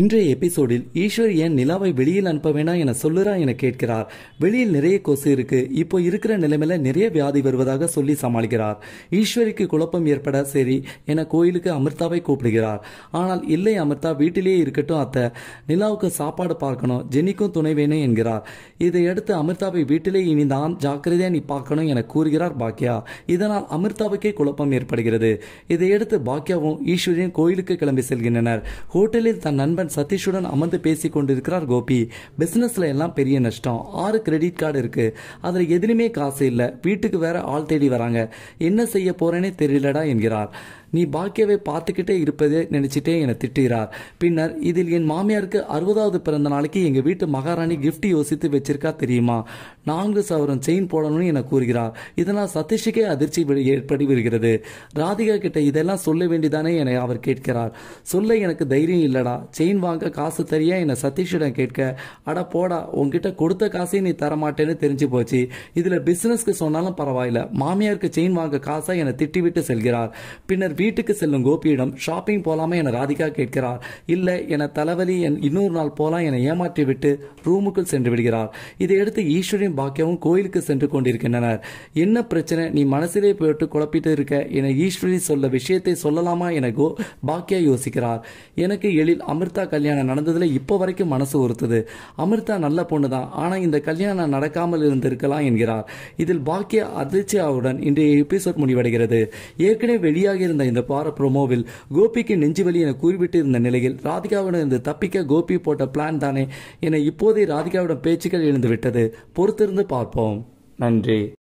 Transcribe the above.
இன்றைய எபிசோடில் ஈஸ்வர் ஏன் நிலாவை வெளியில் அனுப்ப வேணாம் என சொல்லுறா என கேட்கிறார் வெளியில் நிறைய கொசு இருக்கு இப்போ இருக்கிற நிலைமையில நிறைய வியாதி வருவதாக சொல்லி சமாளிக்கிறார் ஈஸ்வரிக்கு குழப்பம் ஏற்பட சரி என கோயிலுக்கு அமிர்தாவை கூப்பிடுகிறார் ஆனால் இல்லை அமிர்தா வீட்டிலேயே இருக்கட்டும் அத்தை நிலாவுக்கு சாப்பாடு பார்க்கணும் ஜெனிக்கும் துணை வேணும் என்கிறார் இதையடுத்து அமிர்தாவை வீட்டிலே இனி தான் ஜாக்கிரதையா நீ பார்க்கணும் என கூறுகிறார் பாக்கியா இதனால் அமிர்தாவுக்கே குழப்பம் ஏற்படுகிறது இதையடுத்து பாக்கியாவும் ஈஸ்வரியும் கோயிலுக்கு கிளம்பி செல்கின்றனர் ஹோட்டலில் தன் நண்பர் நண்பன் சதீஷுடன் அமர்ந்து பேசி கொண்டிருக்கிறார் கோபி பிசினஸ்ல எல்லாம் பெரிய நஷ்டம் ஆறு கிரெடிட் கார்டு இருக்கு அதுல எதுலையுமே காசு இல்லை வீட்டுக்கு வேற ஆள் தேடி வராங்க என்ன செய்ய போறேனே தெரியலடா என்கிறார் நீ பாக்கியவை பார்த்துக்கிட்டே இருப்பதே நினைச்சிட்டே என திட்டுகிறார் பின்னர் இதில் என் மாமியாருக்கு அறுபதாவது பிறந்த நாளைக்கு எங்கள் வீட்டு மகாராணி கிஃப்ட் யோசித்து வச்சிருக்கா தெரியுமா நான்கு சவரம் செயின் போடணும்னு என கூறுகிறார் இதனால் சதீஷுக்கே அதிர்ச்சி ஏற்படி வருகிறது ராதிகா கிட்ட இதெல்லாம் சொல்ல வேண்டிதானே என அவர் கேட்கிறார் சொல்ல எனக்கு தைரியம் இல்லடா செயின் வாங்க காசு தரியா என சதீஷிடம் கேட்க அட போடா உங்ககிட்ட கொடுத்த காசையும் நீ தரமாட்டேன்னு தெரிஞ்சு போச்சு இதில் பிஸ்னஸ்க்கு சொன்னாலும் பரவாயில்ல மாமியாருக்கு செயின் வாங்க காசா என திட்டிவிட்டு செல்கிறார் பின்னர் வீட்டுக்கு செல்லும் கோபியிடம் ஷாப்பிங் போலாமா என ராதிகா கேட்கிறார் இல்லை என தலைவலி என் இன்னொரு நாள் போலாம் என ஏமாற்றி விட்டு ரூமுக்குள் சென்று விடுகிறார் இதையடுத்து ஈஸ்வரியும் பாக்கியாவும் கோயிலுக்கு சென்று கொண்டிருக்கின்றனர் என்ன பிரச்சனை நீ மனசிலே போயிட்டு குழப்பிட்டு இருக்க என ஈஸ்வரி சொல்ல விஷயத்தை சொல்லலாமா என கோ பாக்கியா யோசிக்கிறார் எனக்கு எழில் அமிர்தா கல்யாணம் நடந்ததுல இப்போ வரைக்கும் மனசு உறுத்துது அமிர்தா நல்ல பொண்ணு தான் ஆனால் இந்த கல்யாணம் நடக்காமல் இருந்திருக்கலாம் என்கிறார் இதில் பாக்கியா அதிர்ச்சியாவுடன் இன்றைய எபிசோட் முடிவடைகிறது ஏற்கனவே வெளியாக இருந்த இந்த பார ப்ரோமோவில் கோபிக்கு நெஞ்சு வலி என கூறிவிட்டு இருந்த நிலையில் ராதிகாவிடம் இருந்து தப்பிக்க கோபி போட்ட பிளான் தானே என இப்போதே ராதிகாவிடம் பேச்சுக்கள் எழுந்துவிட்டது பொறுத்திருந்து பார்ப்போம் நன்றி